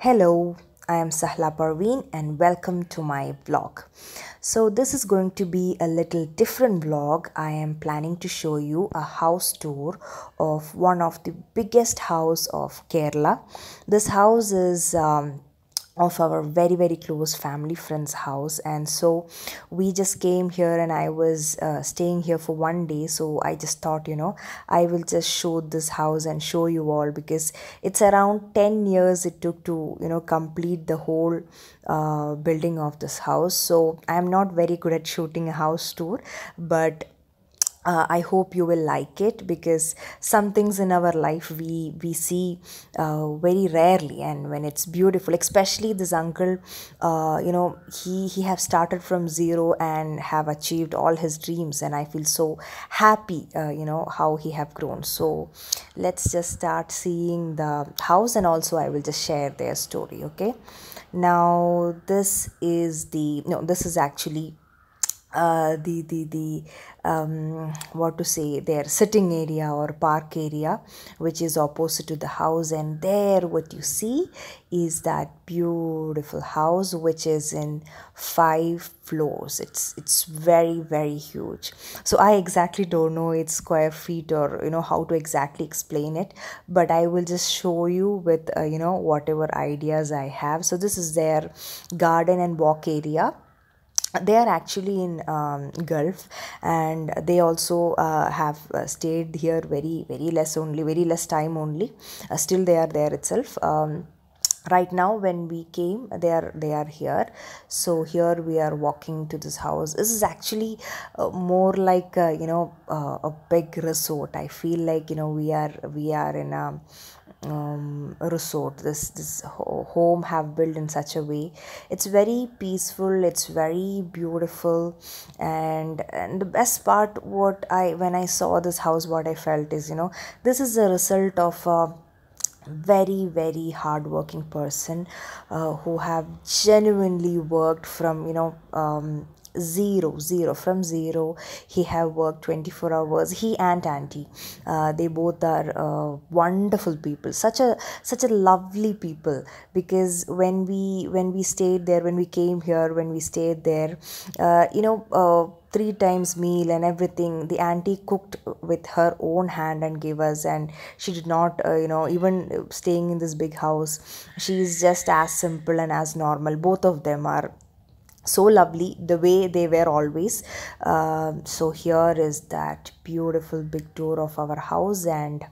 Hello, I am Sahla Parveen and welcome to my vlog. So this is going to be a little different vlog. I am planning to show you a house tour of one of the biggest house of Kerala. This house is um, of our very very close family friend's house and so we just came here and i was uh, staying here for one day so i just thought you know i will just show this house and show you all because it's around 10 years it took to you know complete the whole uh, building of this house so i'm not very good at shooting a house tour but uh, i hope you will like it because some things in our life we we see uh, very rarely and when it's beautiful especially this uncle uh, you know he he have started from zero and have achieved all his dreams and i feel so happy uh, you know how he have grown so let's just start seeing the house and also i will just share their story okay now this is the no this is actually uh, the the the um, what to say their sitting area or park area which is opposite to the house and there what you see is that beautiful house which is in five floors it's it's very very huge so i exactly don't know its square feet or you know how to exactly explain it but i will just show you with uh, you know whatever ideas i have so this is their garden and walk area they are actually in um, gulf and they also uh, have uh, stayed here very very less only very less time only uh, still they are there itself um, right now when we came they are they are here so here we are walking to this house this is actually uh, more like uh, you know uh, a big resort i feel like you know we are we are in a um, resort, this this home have built in such a way. It's very peaceful. It's very beautiful, and and the best part, what I when I saw this house, what I felt is you know this is a result of. a very very hardworking person uh, who have genuinely worked from you know um, zero zero from zero he have worked 24 hours he and auntie uh, they both are uh, wonderful people such a such a lovely people because when we when we stayed there when we came here when we stayed there uh, you know uh, three times meal and everything the auntie cooked with her own hand and gave us and she did not uh, you know even staying in this big house she is just as simple and as normal both of them are so lovely the way they were always uh, so here is that beautiful big door of our house and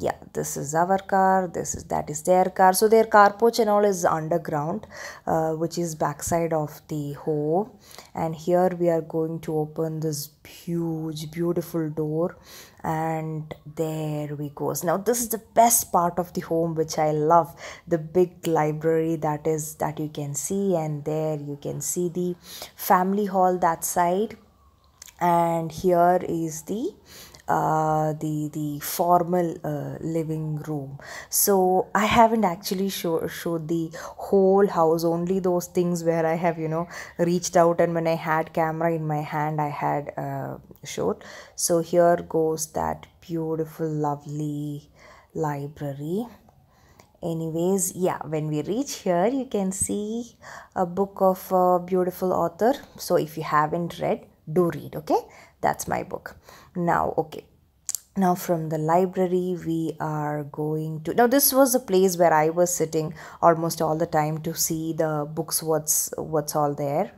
yeah this is our car this is that is their car so their car porch and all is underground uh, which is backside of the home. and here we are going to open this huge beautiful door and there we goes now this is the best part of the home which i love the big library that is that you can see and there you can see the family hall that side and here is the uh, the the formal uh, living room so i haven't actually show, showed the whole house only those things where i have you know reached out and when i had camera in my hand i had uh, showed so here goes that beautiful lovely library anyways yeah when we reach here you can see a book of a beautiful author so if you haven't read do read okay that's my book now okay now from the library we are going to now this was a place where i was sitting almost all the time to see the books what's what's all there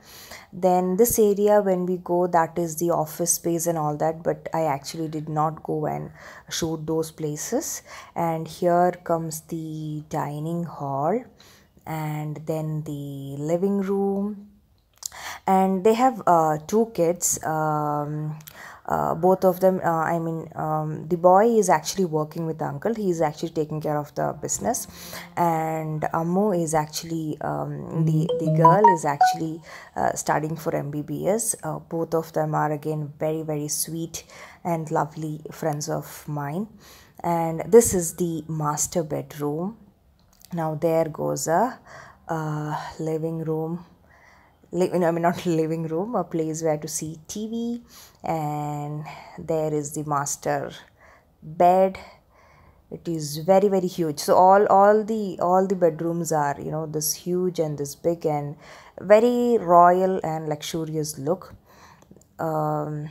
then this area when we go that is the office space and all that but i actually did not go and shoot those places and here comes the dining hall and then the living room and they have uh, two kids um, uh, both of them uh, i mean um, the boy is actually working with the uncle he is actually taking care of the business and ammu is actually um, the the girl is actually uh, studying for mbbs uh, both of them are again very very sweet and lovely friends of mine and this is the master bedroom now there goes a uh, living room no, I mean not living room, a place where to see TV, and there is the master bed. It is very very huge. So all all the all the bedrooms are you know this huge and this big and very royal and luxurious look. Um,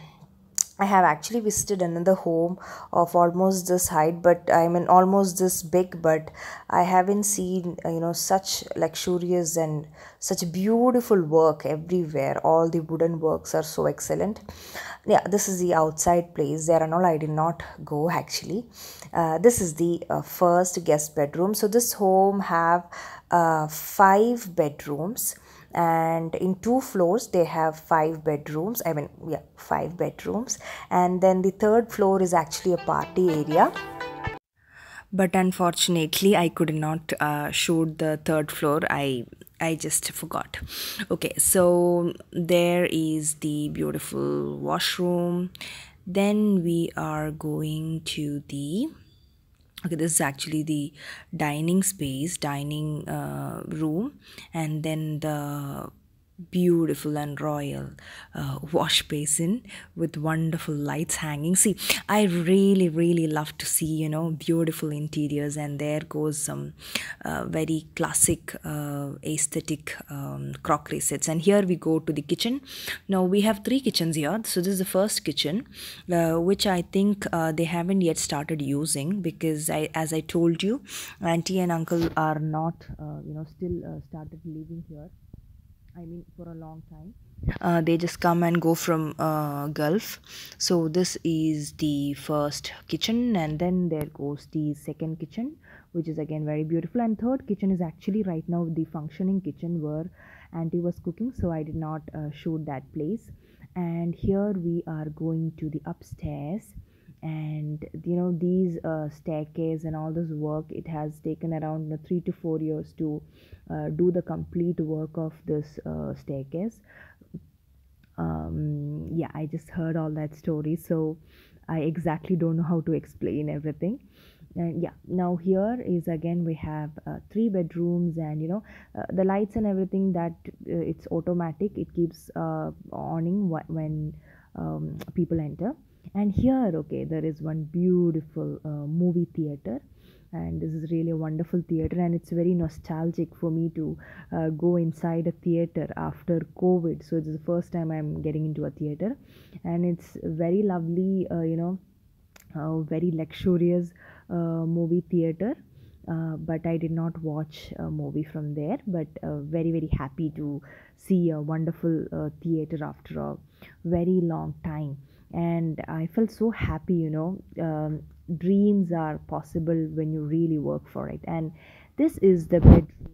I have actually visited another home of almost this height, but I mean almost this big, but I haven't seen uh, you know such luxurious and such beautiful work everywhere. All the wooden works are so excellent. Yeah, this is the outside place. There are all I did not go actually. Uh, this is the uh, first guest bedroom. So this home have uh, five bedrooms and in two floors they have five bedrooms i mean yeah five bedrooms and then the third floor is actually a party area but unfortunately i could not uh, shoot the third floor i I just forgot. Okay, so there is the beautiful washroom. Then we are going to the okay this is actually the dining space dining uh, room and then the beautiful and royal uh, wash basin with wonderful lights hanging see i really really love to see you know beautiful interiors and there goes some uh, very classic uh, aesthetic um, crockery sets and here we go to the kitchen now we have three kitchens here so this is the first kitchen uh, which i think uh, they haven't yet started using because i as i told you auntie and uncle are not uh, you know still started living here I mean for a long time. Uh, they just come and go from uh, Gulf. So this is the first kitchen and then there goes the second kitchen which is again very beautiful and third kitchen is actually right now the functioning kitchen where auntie was cooking so I did not uh, shoot that place and here we are going to the upstairs and you know these uh, staircase and all this work it has taken around three to four years to uh, do the complete work of this uh, staircase um, yeah i just heard all that story so i exactly don't know how to explain everything and yeah now here is again we have uh, three bedrooms and you know uh, the lights and everything that it's automatic it keeps uh, awning when um, people enter and here okay there is one beautiful uh, movie theater and this is really a wonderful theater and it's very nostalgic for me to uh, go inside a theater after covid so it's the first time i'm getting into a theater and it's very lovely uh, you know uh, very luxurious uh, movie theater uh, but I did not watch a movie from there, but uh, very, very happy to see a wonderful theater after a very long time and i felt so happy you know um, dreams are possible when you really work for it and this is the bedroom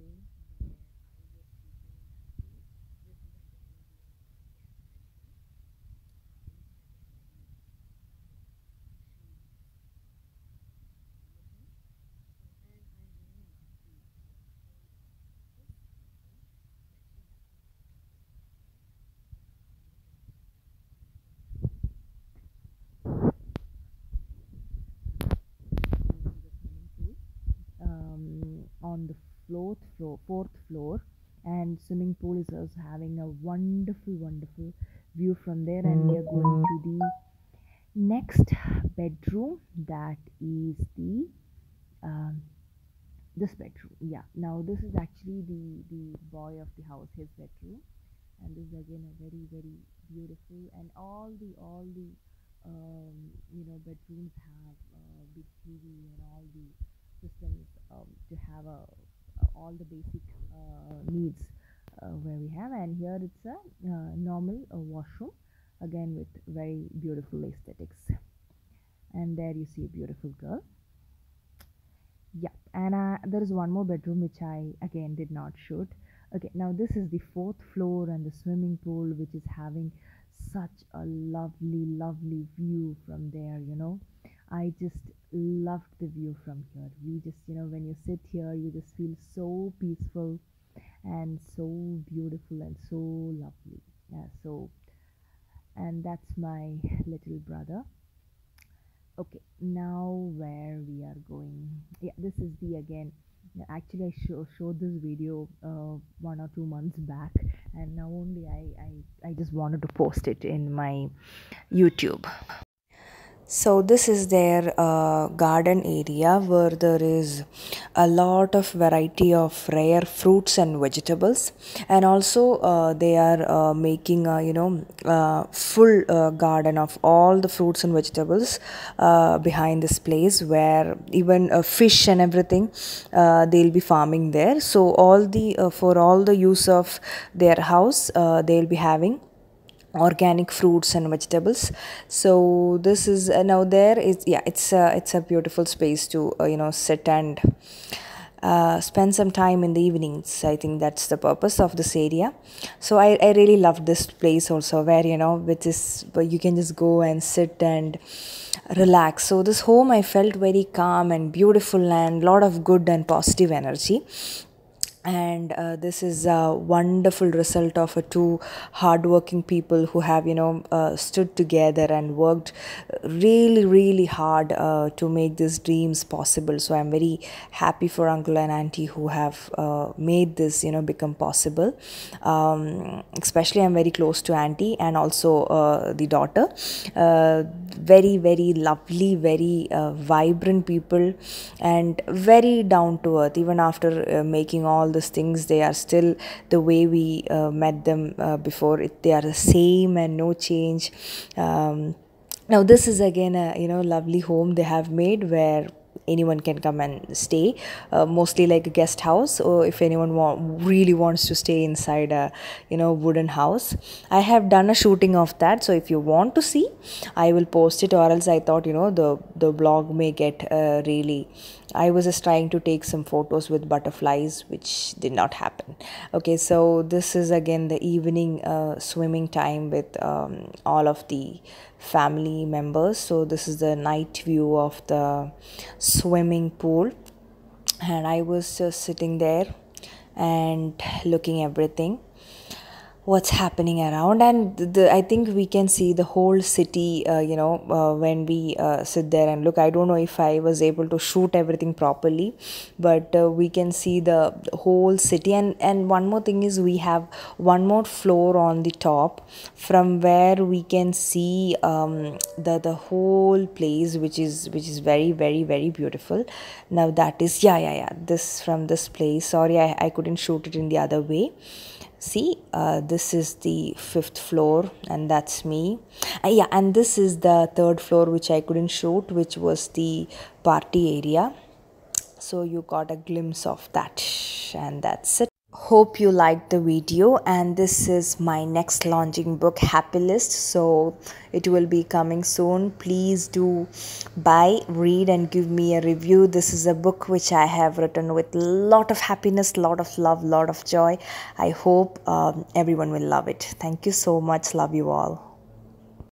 on the fourth floor, fourth floor and swimming pool is also having a wonderful wonderful view from there and we are going to the next bedroom that is the um, this bedroom yeah now this is actually the the boy of the house his bedroom and this is again a very very beautiful and all the all the um, you know bedrooms have uh, big TV and all the system um, to have a, uh, all the basic uh, needs uh, where we have and here it's a normal washroom again with very beautiful aesthetics and there you see a beautiful girl yeah and uh, there is one more bedroom which i again did not shoot okay now this is the fourth floor and the swimming pool which is having such a lovely lovely view from there you know I just loved the view from here. We just, you know, when you sit here, you just feel so peaceful and so beautiful and so lovely. Yeah, so, and that's my little brother. Okay, now where we are going. Yeah, this is the again. Actually, I show, showed this video uh, one or two months back, and now only I, I, I just wanted to post it in my YouTube so this is their uh, garden area where there is a lot of variety of rare fruits and vegetables and also uh, they are uh, making a you know uh, full uh, garden of all the fruits and vegetables uh, behind this place where even fish and everything they'll be farming there so all the for all the use of their house they'll be having organic fruits and vegetables so this is uh, now there is yeah it's a, it's a beautiful space to uh, you know sit and uh, spend some time in the evenings i think that's the purpose of this area so i, I really love this place also where you know which is where you can just go and sit and relax so this home i felt very calm and beautiful and lot of good and positive energy and uh, this is a wonderful result of uh, two hardworking people who have you know uh, stood together and worked really really hard uh, to make these dreams possible so i'm very happy for uncle and auntie who have uh, made this you know become possible um, especially i'm very close to auntie and also uh, the daughter very very lovely very vibrant people and very down to earth even after making all these things they are still the way we uh, met them uh, before it, they are the same and no change um, now this is again a you know lovely home they have made where anyone can come and stay uh, mostly like a guest house or if anyone wa really wants to stay inside a you know wooden house i have done a shooting of that so if you want to see i will post it or else i thought you know the the blog may get uh, really I was just trying to take some photos with butterflies, which did not happen. Okay, so this is again the evening uh, swimming time with um, all of the family members. So this is the night view of the swimming pool, and I was just sitting there and looking everything what's happening around and the, i think we can see the whole city uh, you know uh, when we uh, sit there and look i don't know if i was able to shoot everything properly but uh, we can see the whole city and and one more thing is we have one more floor on the top from where we can see um, the the whole place which is which is very very very beautiful now that is yeah yeah yeah this from this place sorry i, I couldn't shoot it in the other way see uh, this is the fifth floor and that's me uh, yeah and this is the third floor which i couldn't shoot which was the party area so you got a glimpse of that and that's it hope you liked the video and this is my next launching book happy list so it will be coming soon please do buy read and give me a review this is a book which i have written with lot of happiness lot of love lot of joy i hope um, everyone will love it thank you so much love you all